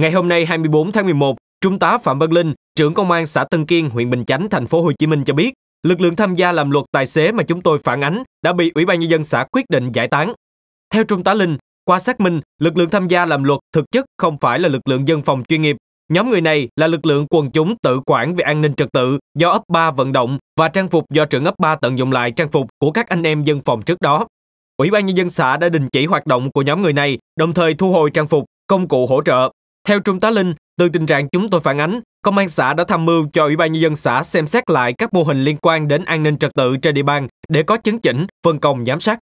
Ngày hôm nay 24 tháng 11, Trung tá Phạm Văn Linh, trưởng công an xã Tân Kiên, huyện Bình Chánh, thành phố Hồ Chí Minh cho biết, lực lượng tham gia làm luật tài xế mà chúng tôi phản ánh đã bị Ủy ban nhân dân xã quyết định giải tán. Theo Trung tá Linh, qua xác minh, lực lượng tham gia làm luật thực chất không phải là lực lượng dân phòng chuyên nghiệp. Nhóm người này là lực lượng quần chúng tự quản về an ninh trật tự do ấp 3 vận động và trang phục do trưởng ấp 3 tận dụng lại trang phục của các anh em dân phòng trước đó. Ủy ban nhân dân xã đã đình chỉ hoạt động của nhóm người này, đồng thời thu hồi trang phục, công cụ hỗ trợ theo Trung tá Linh, từ tình trạng chúng tôi phản ánh, công an xã đã tham mưu cho Ủy ban nhân dân xã xem xét lại các mô hình liên quan đến an ninh trật tự trên địa bàn để có chấn chỉnh, phân công giám sát.